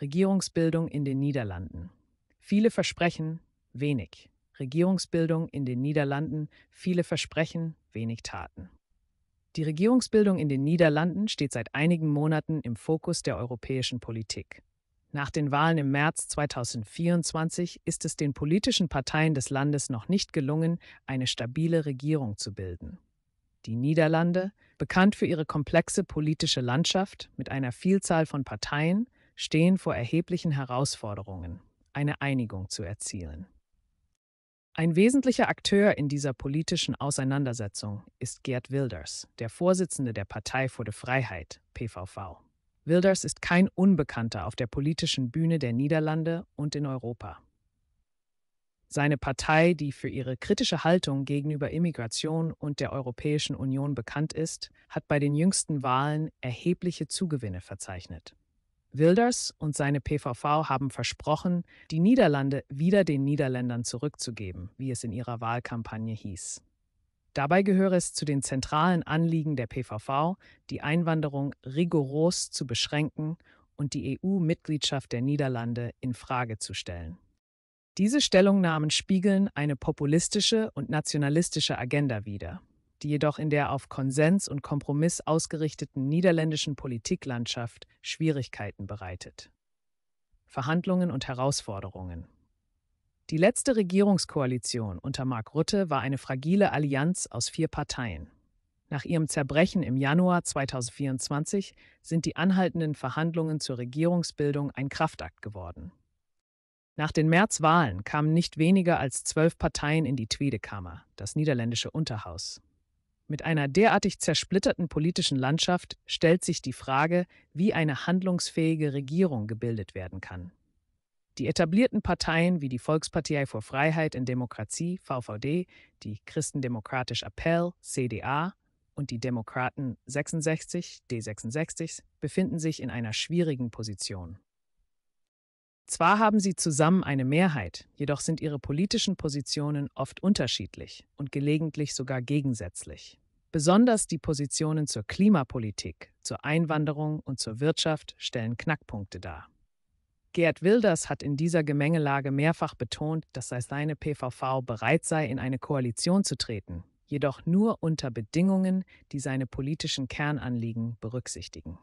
Regierungsbildung in den Niederlanden. Viele Versprechen, wenig. Regierungsbildung in den Niederlanden, viele Versprechen, wenig Taten. Die Regierungsbildung in den Niederlanden steht seit einigen Monaten im Fokus der europäischen Politik. Nach den Wahlen im März 2024 ist es den politischen Parteien des Landes noch nicht gelungen, eine stabile Regierung zu bilden. Die Niederlande, bekannt für ihre komplexe politische Landschaft mit einer Vielzahl von Parteien, stehen vor erheblichen Herausforderungen, eine Einigung zu erzielen. Ein wesentlicher Akteur in dieser politischen Auseinandersetzung ist Gerd Wilders, der Vorsitzende der Partei für die Freiheit, PVV. Wilders ist kein Unbekannter auf der politischen Bühne der Niederlande und in Europa. Seine Partei, die für ihre kritische Haltung gegenüber Immigration und der Europäischen Union bekannt ist, hat bei den jüngsten Wahlen erhebliche Zugewinne verzeichnet. Wilders und seine PVV haben versprochen, die Niederlande wieder den Niederländern zurückzugeben, wie es in ihrer Wahlkampagne hieß. Dabei gehöre es zu den zentralen Anliegen der PVV, die Einwanderung rigoros zu beschränken und die EU-Mitgliedschaft der Niederlande in Frage zu stellen. Diese Stellungnahmen spiegeln eine populistische und nationalistische Agenda wider, die jedoch in der auf Konsens und Kompromiss ausgerichteten niederländischen Politiklandschaft Schwierigkeiten bereitet. Verhandlungen und Herausforderungen Die letzte Regierungskoalition unter Mark Rutte war eine fragile Allianz aus vier Parteien. Nach ihrem Zerbrechen im Januar 2024 sind die anhaltenden Verhandlungen zur Regierungsbildung ein Kraftakt geworden. Nach den Märzwahlen kamen nicht weniger als zwölf Parteien in die Tweedekammer, das niederländische Unterhaus. Mit einer derartig zersplitterten politischen Landschaft stellt sich die Frage, wie eine handlungsfähige Regierung gebildet werden kann. Die etablierten Parteien wie die Volkspartei vor Freiheit in Demokratie, VVD, die Christendemokratisch Appell, CDA und die Demokraten 66, D66 befinden sich in einer schwierigen Position. Zwar haben sie zusammen eine Mehrheit, jedoch sind ihre politischen Positionen oft unterschiedlich und gelegentlich sogar gegensätzlich. Besonders die Positionen zur Klimapolitik, zur Einwanderung und zur Wirtschaft stellen Knackpunkte dar. Gerd Wilders hat in dieser Gemengelage mehrfach betont, dass seine PVV bereit sei, in eine Koalition zu treten, jedoch nur unter Bedingungen, die seine politischen Kernanliegen berücksichtigen.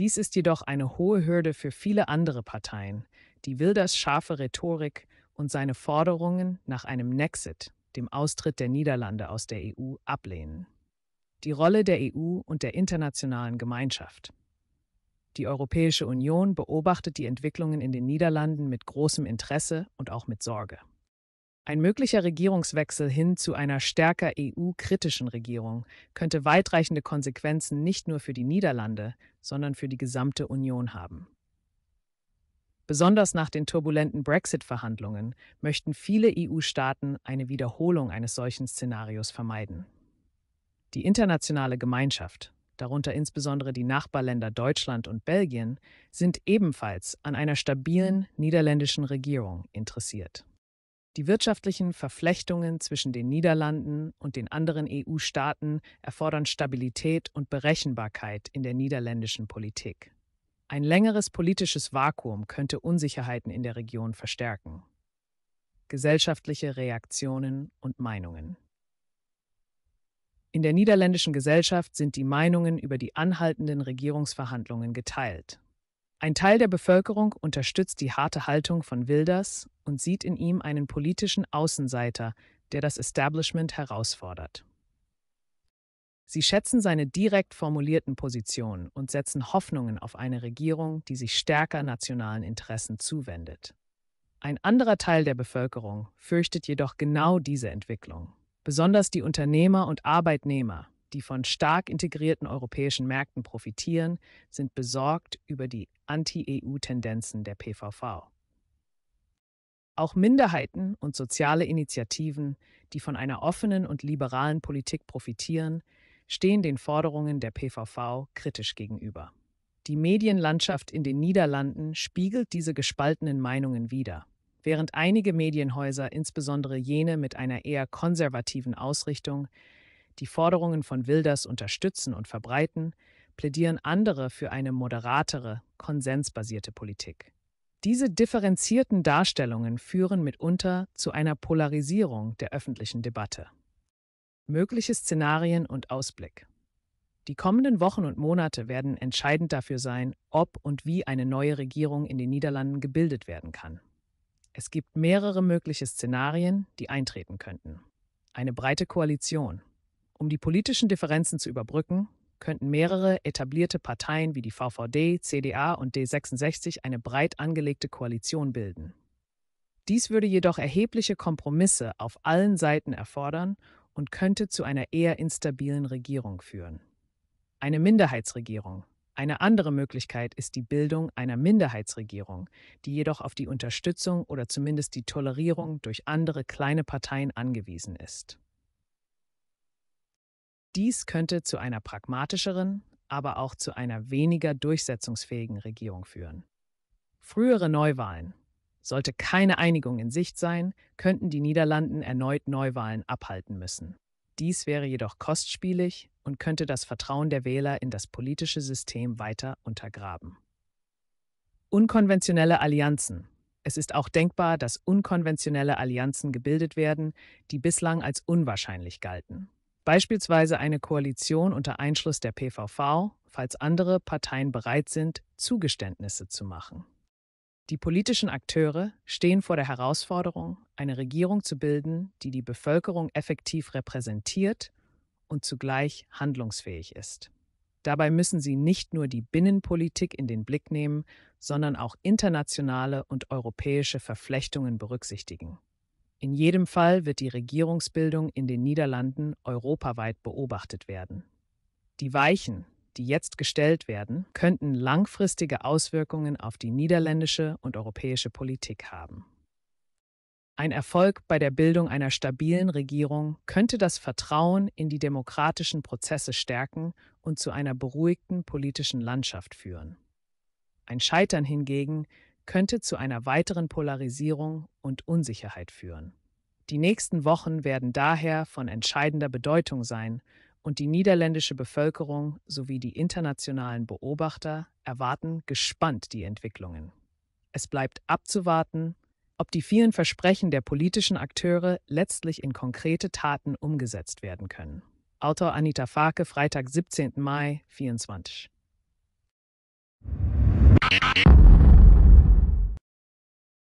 Dies ist jedoch eine hohe Hürde für viele andere Parteien, die Wilders scharfe Rhetorik und seine Forderungen nach einem Nexit, dem Austritt der Niederlande aus der EU, ablehnen. Die Rolle der EU und der internationalen Gemeinschaft. Die Europäische Union beobachtet die Entwicklungen in den Niederlanden mit großem Interesse und auch mit Sorge. Ein möglicher Regierungswechsel hin zu einer stärker EU-kritischen Regierung könnte weitreichende Konsequenzen nicht nur für die Niederlande, sondern für die gesamte Union haben. Besonders nach den turbulenten Brexit-Verhandlungen möchten viele EU-Staaten eine Wiederholung eines solchen Szenarios vermeiden. Die internationale Gemeinschaft, darunter insbesondere die Nachbarländer Deutschland und Belgien, sind ebenfalls an einer stabilen niederländischen Regierung interessiert. Die wirtschaftlichen Verflechtungen zwischen den Niederlanden und den anderen EU-Staaten erfordern Stabilität und Berechenbarkeit in der niederländischen Politik. Ein längeres politisches Vakuum könnte Unsicherheiten in der Region verstärken. Gesellschaftliche Reaktionen und Meinungen. In der niederländischen Gesellschaft sind die Meinungen über die anhaltenden Regierungsverhandlungen geteilt. Ein Teil der Bevölkerung unterstützt die harte Haltung von Wilders und sieht in ihm einen politischen Außenseiter, der das Establishment herausfordert. Sie schätzen seine direkt formulierten Positionen und setzen Hoffnungen auf eine Regierung, die sich stärker nationalen Interessen zuwendet. Ein anderer Teil der Bevölkerung fürchtet jedoch genau diese Entwicklung, besonders die Unternehmer und Arbeitnehmer, die von stark integrierten europäischen Märkten profitieren, sind besorgt über die Anti-EU-Tendenzen der PVV. Auch Minderheiten und soziale Initiativen, die von einer offenen und liberalen Politik profitieren, stehen den Forderungen der PVV kritisch gegenüber. Die Medienlandschaft in den Niederlanden spiegelt diese gespaltenen Meinungen wider. Während einige Medienhäuser, insbesondere jene mit einer eher konservativen Ausrichtung, die Forderungen von Wilders unterstützen und verbreiten, plädieren andere für eine moderatere, konsensbasierte Politik. Diese differenzierten Darstellungen führen mitunter zu einer Polarisierung der öffentlichen Debatte. Mögliche Szenarien und Ausblick. Die kommenden Wochen und Monate werden entscheidend dafür sein, ob und wie eine neue Regierung in den Niederlanden gebildet werden kann. Es gibt mehrere mögliche Szenarien, die eintreten könnten. Eine breite Koalition, um die politischen Differenzen zu überbrücken, könnten mehrere etablierte Parteien wie die VVD, CDA und D66 eine breit angelegte Koalition bilden. Dies würde jedoch erhebliche Kompromisse auf allen Seiten erfordern und könnte zu einer eher instabilen Regierung führen. Eine Minderheitsregierung. Eine andere Möglichkeit ist die Bildung einer Minderheitsregierung, die jedoch auf die Unterstützung oder zumindest die Tolerierung durch andere kleine Parteien angewiesen ist. Dies könnte zu einer pragmatischeren, aber auch zu einer weniger durchsetzungsfähigen Regierung führen. Frühere Neuwahlen. Sollte keine Einigung in Sicht sein, könnten die Niederlanden erneut Neuwahlen abhalten müssen. Dies wäre jedoch kostspielig und könnte das Vertrauen der Wähler in das politische System weiter untergraben. Unkonventionelle Allianzen. Es ist auch denkbar, dass unkonventionelle Allianzen gebildet werden, die bislang als unwahrscheinlich galten beispielsweise eine Koalition unter Einschluss der PVV, falls andere Parteien bereit sind, Zugeständnisse zu machen. Die politischen Akteure stehen vor der Herausforderung, eine Regierung zu bilden, die die Bevölkerung effektiv repräsentiert und zugleich handlungsfähig ist. Dabei müssen sie nicht nur die Binnenpolitik in den Blick nehmen, sondern auch internationale und europäische Verflechtungen berücksichtigen. In jedem Fall wird die Regierungsbildung in den Niederlanden europaweit beobachtet werden. Die Weichen, die jetzt gestellt werden, könnten langfristige Auswirkungen auf die niederländische und europäische Politik haben. Ein Erfolg bei der Bildung einer stabilen Regierung könnte das Vertrauen in die demokratischen Prozesse stärken und zu einer beruhigten politischen Landschaft führen. Ein Scheitern hingegen könnte zu einer weiteren Polarisierung und Unsicherheit führen. Die nächsten Wochen werden daher von entscheidender Bedeutung sein und die niederländische Bevölkerung sowie die internationalen Beobachter erwarten gespannt die Entwicklungen. Es bleibt abzuwarten, ob die vielen Versprechen der politischen Akteure letztlich in konkrete Taten umgesetzt werden können. Autor Anita Farke, Freitag, 17. Mai, 2024.